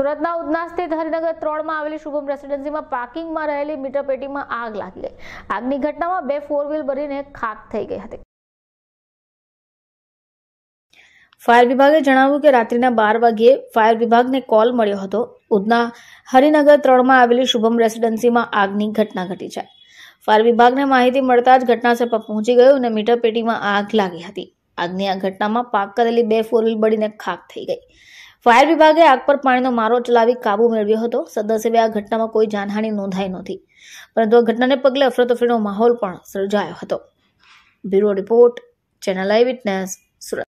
સુરતના ઉધના સ્થિત હરિનગર ત્રણમાં આવેલી શુભમ રેસિડેન્સીમાં પાર્કિંગમાં રહેલી મીટર પેટીમાં આગ લાગી ગઈ આગની ઘટનામાં બે ફોર વ્હીલ ભરીને ખાક થઈ ગઈ હતી ફાયર વિભાગે જણાવ્યું કે રાત્રિના બાર વાગ્યે ફાયર વિભાગને કોલ મળ્યો હતો ઉધના હરિનગર ત્રણમાં આવેલી શુભમ રેસિડેન્સીમાં આગની ઘટના ઘટી છે ફાયર વિભાગને માહિતી મળતા જ ઘટનાસ્થળ પર પહોંચી ગયું અને મીટર પેટીમાં આગ લાગી હતી આગની આ ઘટનામાં પાક કરેલી બે ફોર વ્હીલ બળીને ખાક થઈ ગઈ ફાયર વિભાગે આગ પર પાણીનો મારો ચલાવી કાબુ મેળવ્યો હતો સદસ્યએ આ ઘટનામાં કોઈ જાનહાની નોંધાઈ નહોતી પરંતુ આ ઘટનાને પગલે અફરાતફરીનો માહોલ પણ સર્જાયો હતો bureau report channel eye witness Surat